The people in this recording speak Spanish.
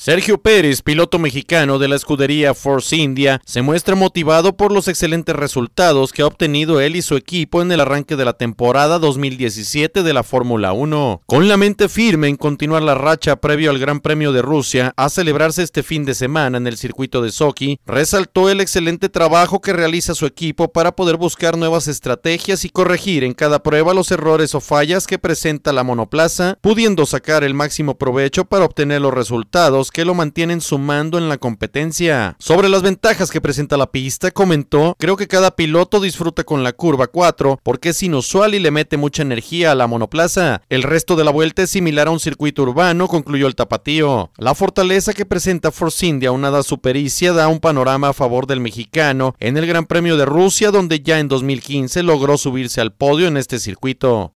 Sergio Pérez, piloto mexicano de la escudería Force India, se muestra motivado por los excelentes resultados que ha obtenido él y su equipo en el arranque de la temporada 2017 de la Fórmula 1. Con la mente firme en continuar la racha previo al Gran Premio de Rusia a celebrarse este fin de semana en el circuito de Sochi, resaltó el excelente trabajo que realiza su equipo para poder buscar nuevas estrategias y corregir en cada prueba los errores o fallas que presenta la monoplaza, pudiendo sacar el máximo provecho para obtener los resultados que lo mantienen sumando en la competencia. Sobre las ventajas que presenta la pista, comentó, creo que cada piloto disfruta con la curva 4 porque es inusual y le mete mucha energía a la monoplaza. El resto de la vuelta es similar a un circuito urbano, concluyó el tapatío. La fortaleza que presenta Force India unada a su da un panorama a favor del mexicano en el Gran Premio de Rusia donde ya en 2015 logró subirse al podio en este circuito.